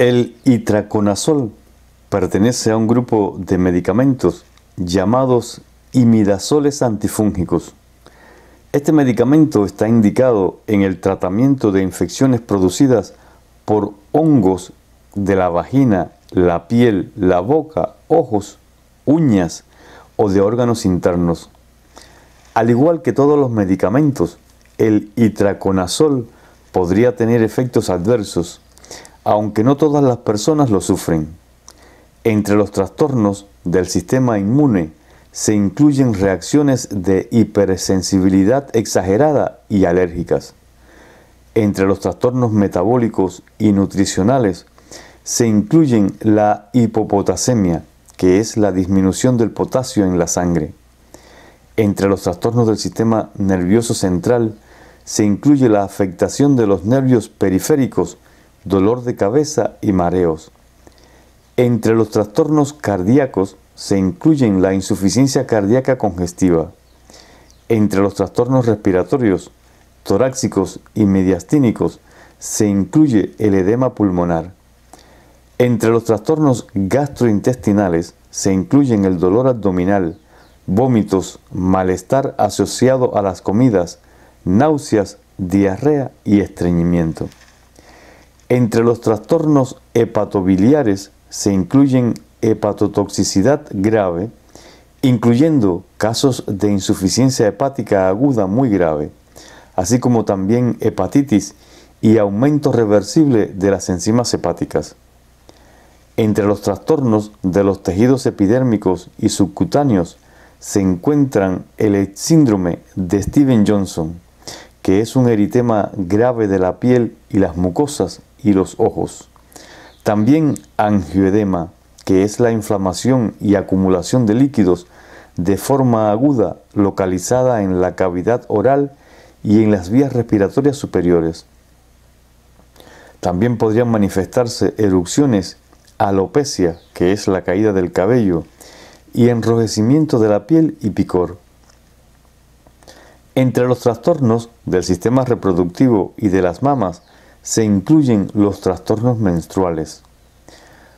El itraconazol pertenece a un grupo de medicamentos llamados imidazoles antifúngicos. Este medicamento está indicado en el tratamiento de infecciones producidas por hongos de la vagina, la piel, la boca, ojos, uñas o de órganos internos. Al igual que todos los medicamentos, el itraconazol podría tener efectos adversos aunque no todas las personas lo sufren. Entre los trastornos del sistema inmune se incluyen reacciones de hipersensibilidad exagerada y alérgicas. Entre los trastornos metabólicos y nutricionales se incluyen la hipopotasemia, que es la disminución del potasio en la sangre. Entre los trastornos del sistema nervioso central se incluye la afectación de los nervios periféricos, dolor de cabeza y mareos. Entre los trastornos cardíacos se incluyen la insuficiencia cardíaca congestiva. Entre los trastornos respiratorios, torácicos y mediastínicos se incluye el edema pulmonar. Entre los trastornos gastrointestinales se incluyen el dolor abdominal, vómitos, malestar asociado a las comidas, náuseas, diarrea y estreñimiento. Entre los trastornos hepatobiliares se incluyen hepatotoxicidad grave, incluyendo casos de insuficiencia hepática aguda muy grave, así como también hepatitis y aumento reversible de las enzimas hepáticas. Entre los trastornos de los tejidos epidérmicos y subcutáneos se encuentran el síndrome de Steven Johnson, que es un eritema grave de la piel y las mucosas y los ojos. También angioedema, que es la inflamación y acumulación de líquidos de forma aguda localizada en la cavidad oral y en las vías respiratorias superiores. También podrían manifestarse erupciones, alopecia, que es la caída del cabello, y enrojecimiento de la piel y picor. Entre los trastornos del sistema reproductivo y de las mamas se incluyen los trastornos menstruales.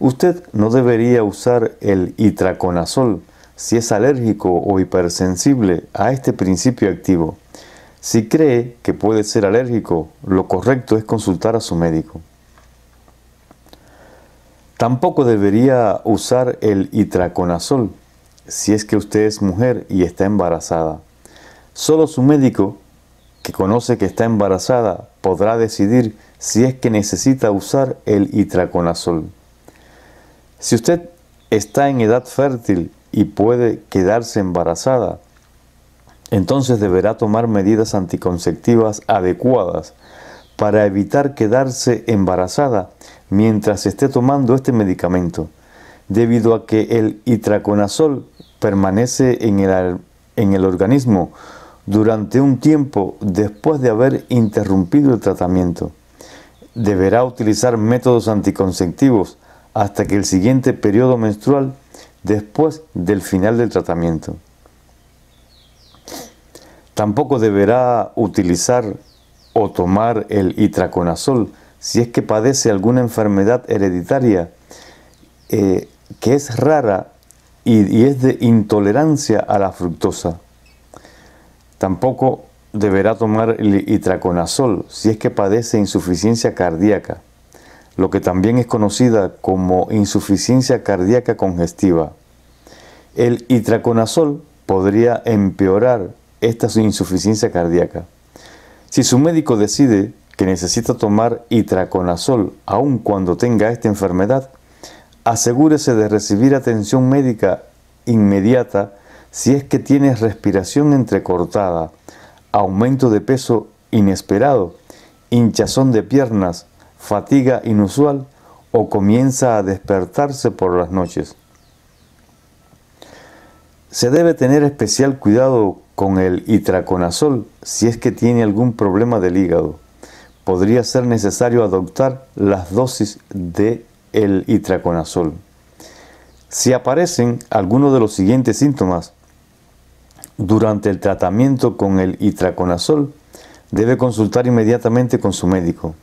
Usted no debería usar el itraconazol si es alérgico o hipersensible a este principio activo. Si cree que puede ser alérgico, lo correcto es consultar a su médico. Tampoco debería usar el itraconazol si es que usted es mujer y está embarazada. Solo su médico, que conoce que está embarazada, podrá decidir si es que necesita usar el itraconazol. Si usted está en edad fértil y puede quedarse embarazada, entonces deberá tomar medidas anticonceptivas adecuadas para evitar quedarse embarazada mientras esté tomando este medicamento, debido a que el itraconazol permanece en el, en el organismo durante un tiempo después de haber interrumpido el tratamiento. Deberá utilizar métodos anticonceptivos hasta que el siguiente periodo menstrual después del final del tratamiento. Tampoco deberá utilizar o tomar el itraconazol si es que padece alguna enfermedad hereditaria eh, que es rara y es de intolerancia a la fructosa. Tampoco deberá tomar el itraconazol si es que padece insuficiencia cardíaca, lo que también es conocida como insuficiencia cardíaca congestiva. El itraconazol podría empeorar esta insuficiencia cardíaca. Si su médico decide que necesita tomar itraconazol aun cuando tenga esta enfermedad, asegúrese de recibir atención médica inmediata si es que tienes respiración entrecortada, aumento de peso inesperado, hinchazón de piernas, fatiga inusual o comienza a despertarse por las noches. Se debe tener especial cuidado con el itraconazol si es que tiene algún problema del hígado. Podría ser necesario adoptar las dosis de el itraconazol. Si aparecen algunos de los siguientes síntomas, durante el tratamiento con el itraconazol, debe consultar inmediatamente con su médico.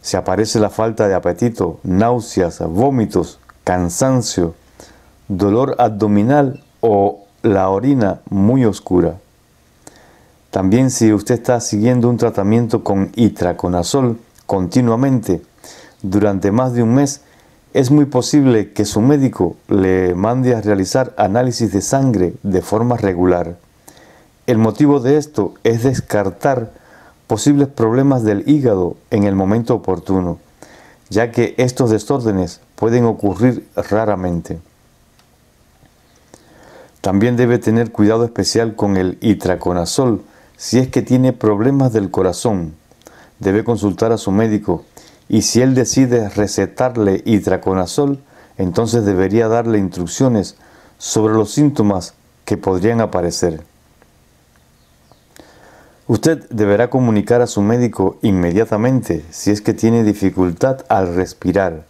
Si aparece la falta de apetito, náuseas, vómitos, cansancio, dolor abdominal o la orina muy oscura. También si usted está siguiendo un tratamiento con itraconazol continuamente durante más de un mes, es muy posible que su médico le mande a realizar análisis de sangre de forma regular. El motivo de esto es descartar posibles problemas del hígado en el momento oportuno, ya que estos desórdenes pueden ocurrir raramente. También debe tener cuidado especial con el itraconazol si es que tiene problemas del corazón. Debe consultar a su médico y si él decide recetarle Hidraconazol entonces debería darle instrucciones sobre los síntomas que podrían aparecer. Usted deberá comunicar a su médico inmediatamente si es que tiene dificultad al respirar,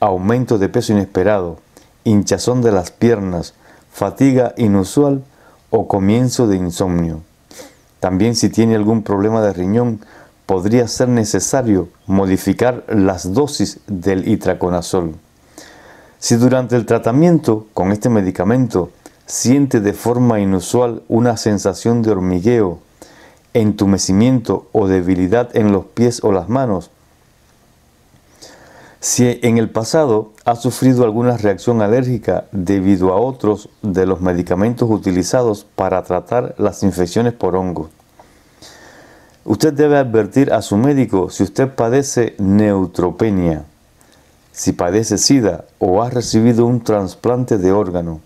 aumento de peso inesperado, hinchazón de las piernas, fatiga inusual o comienzo de insomnio. También si tiene algún problema de riñón podría ser necesario modificar las dosis del itraconazol. Si durante el tratamiento con este medicamento siente de forma inusual una sensación de hormigueo, entumecimiento o debilidad en los pies o las manos, si en el pasado ha sufrido alguna reacción alérgica debido a otros de los medicamentos utilizados para tratar las infecciones por hongos, Usted debe advertir a su médico si usted padece neutropenia, si padece SIDA o ha recibido un trasplante de órgano.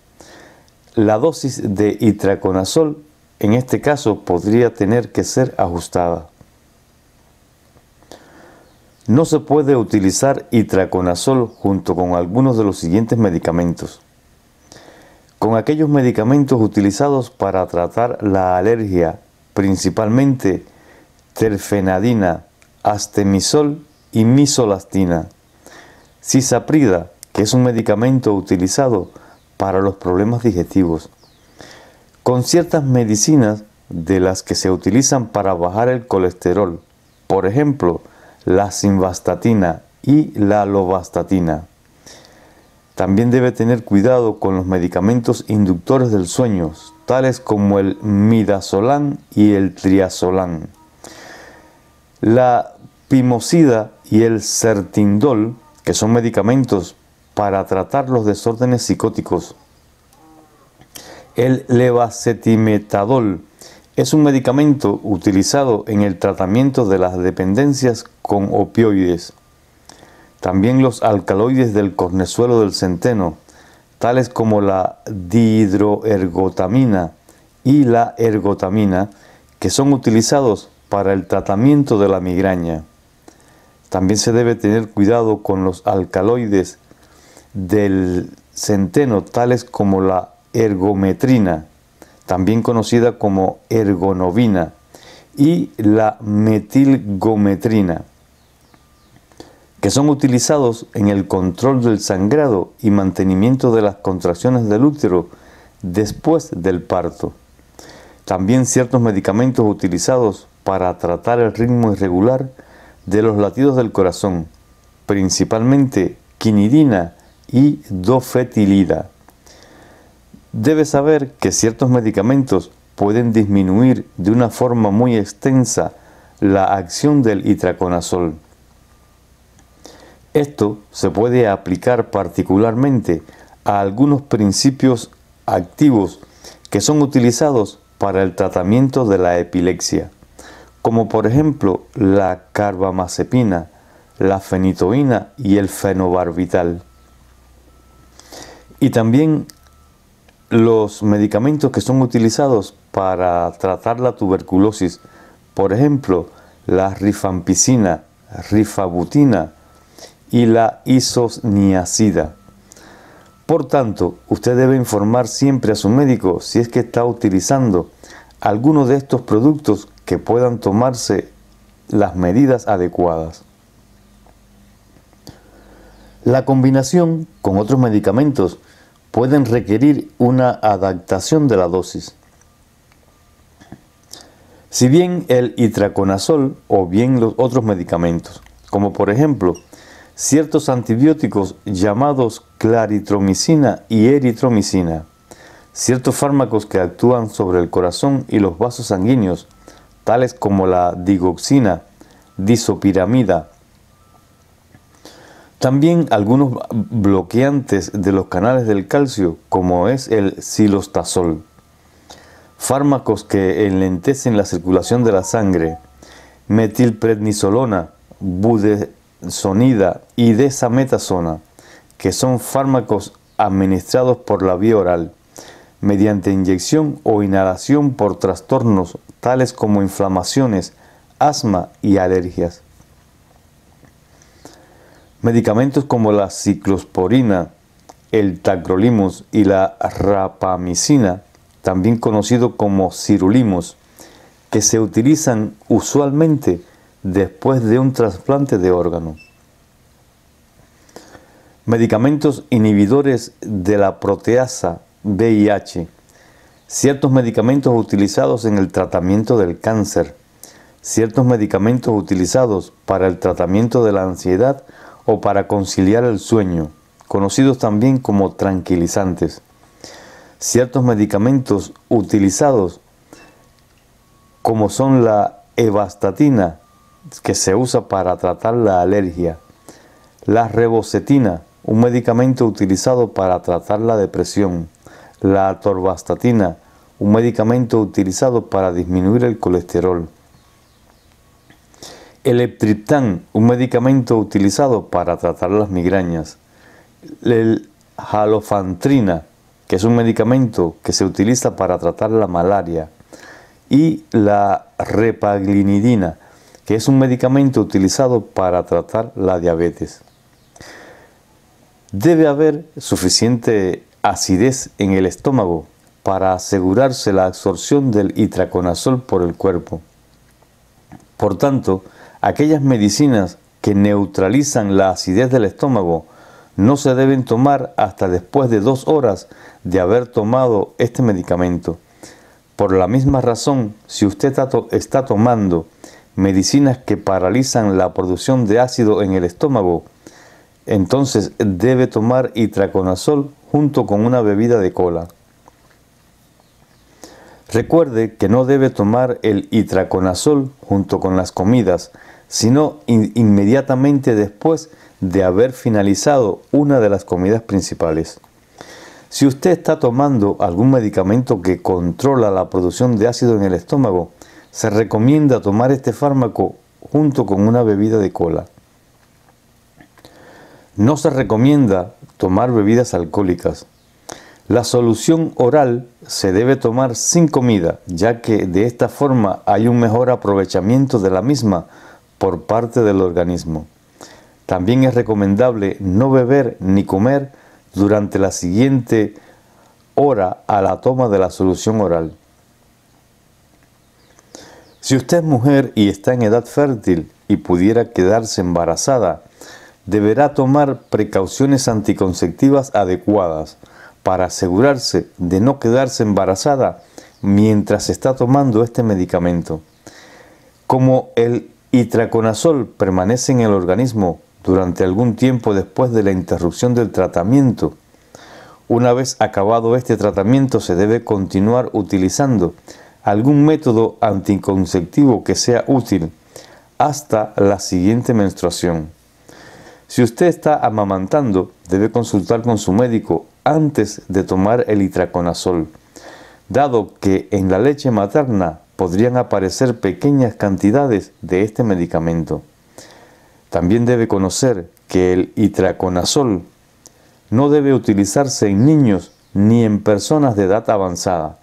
La dosis de itraconazol en este caso podría tener que ser ajustada. No se puede utilizar itraconazol junto con algunos de los siguientes medicamentos. Con aquellos medicamentos utilizados para tratar la alergia, principalmente terfenadina, astemisol y misolastina. Cisaprida, que es un medicamento utilizado para los problemas digestivos. Con ciertas medicinas de las que se utilizan para bajar el colesterol, por ejemplo, la simvastatina y la lovastatina. También debe tener cuidado con los medicamentos inductores del sueño, tales como el midazolam y el triazolam. La pimosida y el certindol, que son medicamentos para tratar los desórdenes psicóticos. El levacetimetadol es un medicamento utilizado en el tratamiento de las dependencias con opioides. También los alcaloides del cornezuelo del centeno, tales como la dihidroergotamina y la ergotamina, que son utilizados para el tratamiento de la migraña. También se debe tener cuidado con los alcaloides del centeno, tales como la ergometrina, también conocida como ergonovina, y la metilgometrina, que son utilizados en el control del sangrado y mantenimiento de las contracciones del útero después del parto. También ciertos medicamentos utilizados para tratar el ritmo irregular de los latidos del corazón, principalmente quinidina y dofetilida. Debe saber que ciertos medicamentos pueden disminuir de una forma muy extensa la acción del itraconazol. Esto se puede aplicar particularmente a algunos principios activos que son utilizados para el tratamiento de la epilepsia como por ejemplo la carbamazepina, la fenitoína y el fenobarbital. Y también los medicamentos que son utilizados para tratar la tuberculosis, por ejemplo, la rifampicina, rifabutina y la isosniacida. Por tanto, usted debe informar siempre a su médico si es que está utilizando alguno de estos productos que puedan tomarse las medidas adecuadas. La combinación con otros medicamentos pueden requerir una adaptación de la dosis. Si bien el itraconazol o bien los otros medicamentos, como por ejemplo ciertos antibióticos llamados claritromicina y eritromicina, ciertos fármacos que actúan sobre el corazón y los vasos sanguíneos, tales como la digoxina, disopiramida. También algunos bloqueantes de los canales del calcio, como es el silostazol. Fármacos que enlentecen la circulación de la sangre, metilprednisolona, budesonida y desametasona, que son fármacos administrados por la vía oral, mediante inyección o inhalación por trastornos tales como inflamaciones, asma y alergias. Medicamentos como la ciclosporina, el tacrolimus y la rapamicina, también conocido como cirulimus, que se utilizan usualmente después de un trasplante de órgano. Medicamentos inhibidores de la proteasa VIH, ciertos medicamentos utilizados en el tratamiento del cáncer, ciertos medicamentos utilizados para el tratamiento de la ansiedad o para conciliar el sueño, conocidos también como tranquilizantes, ciertos medicamentos utilizados como son la evastatina, que se usa para tratar la alergia, la rebocetina, un medicamento utilizado para tratar la depresión, la atorvastatina, un medicamento utilizado para disminuir el colesterol. El eptriptán, un medicamento utilizado para tratar las migrañas. El halofantrina, que es un medicamento que se utiliza para tratar la malaria. Y la repaglinidina, que es un medicamento utilizado para tratar la diabetes. Debe haber suficiente acidez en el estómago para asegurarse la absorción del itraconazol por el cuerpo. Por tanto, aquellas medicinas que neutralizan la acidez del estómago no se deben tomar hasta después de dos horas de haber tomado este medicamento. Por la misma razón, si usted está tomando medicinas que paralizan la producción de ácido en el estómago, entonces debe tomar itraconazol junto con una bebida de cola. Recuerde que no debe tomar el itraconazol junto con las comidas, sino inmediatamente después de haber finalizado una de las comidas principales. Si usted está tomando algún medicamento que controla la producción de ácido en el estómago, se recomienda tomar este fármaco junto con una bebida de cola. No se recomienda tomar bebidas alcohólicas. La solución oral se debe tomar sin comida, ya que de esta forma hay un mejor aprovechamiento de la misma por parte del organismo. También es recomendable no beber ni comer durante la siguiente hora a la toma de la solución oral. Si usted es mujer y está en edad fértil y pudiera quedarse embarazada, deberá tomar precauciones anticonceptivas adecuadas para asegurarse de no quedarse embarazada mientras está tomando este medicamento. Como el itraconazol permanece en el organismo durante algún tiempo después de la interrupción del tratamiento, una vez acabado este tratamiento se debe continuar utilizando algún método anticonceptivo que sea útil hasta la siguiente menstruación. Si usted está amamantando, debe consultar con su médico antes de tomar el itraconazol, dado que en la leche materna podrían aparecer pequeñas cantidades de este medicamento. También debe conocer que el itraconazol no debe utilizarse en niños ni en personas de edad avanzada.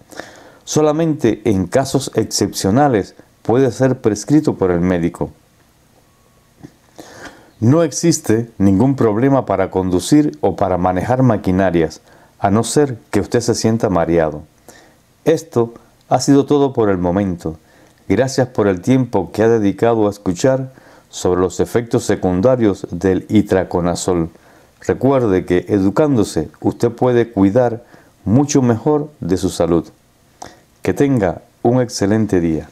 Solamente en casos excepcionales puede ser prescrito por el médico. No existe ningún problema para conducir o para manejar maquinarias, a no ser que usted se sienta mareado. Esto ha sido todo por el momento. Gracias por el tiempo que ha dedicado a escuchar sobre los efectos secundarios del itraconazol. Recuerde que educándose usted puede cuidar mucho mejor de su salud. Que tenga un excelente día.